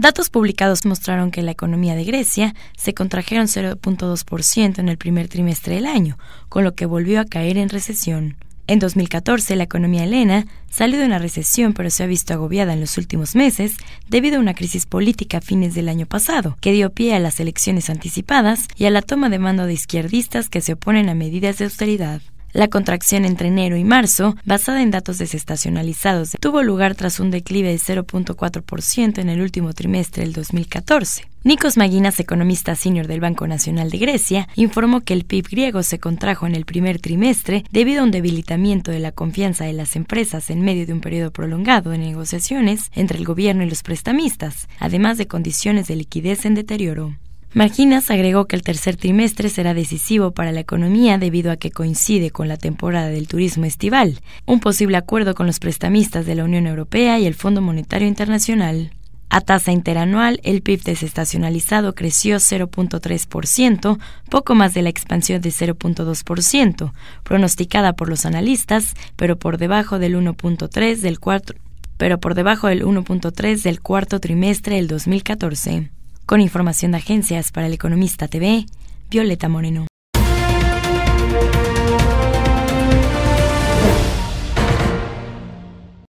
Datos publicados mostraron que la economía de Grecia se contrajeron 0.2% en el primer trimestre del año, con lo que volvió a caer en recesión. En 2014, la economía helena salió de una recesión pero se ha visto agobiada en los últimos meses debido a una crisis política a fines del año pasado, que dio pie a las elecciones anticipadas y a la toma de mando de izquierdistas que se oponen a medidas de austeridad. La contracción entre enero y marzo, basada en datos desestacionalizados, tuvo lugar tras un declive de 0.4% en el último trimestre del 2014. Nikos Maginas, economista senior del Banco Nacional de Grecia, informó que el PIB griego se contrajo en el primer trimestre debido a un debilitamiento de la confianza de las empresas en medio de un periodo prolongado de negociaciones entre el gobierno y los prestamistas, además de condiciones de liquidez en deterioro. Marginas agregó que el tercer trimestre será decisivo para la economía debido a que coincide con la temporada del turismo estival, un posible acuerdo con los prestamistas de la Unión Europea y el Fondo Monetario Internacional. A tasa interanual, el PIB desestacionalizado creció 0.3%, poco más de la expansión de 0.2%, pronosticada por los analistas, pero por debajo del 1.3 del cuarto pero por debajo del 1.3 del cuarto trimestre del 2014. Con información de agencias para el Economista TV, Violeta Moreno.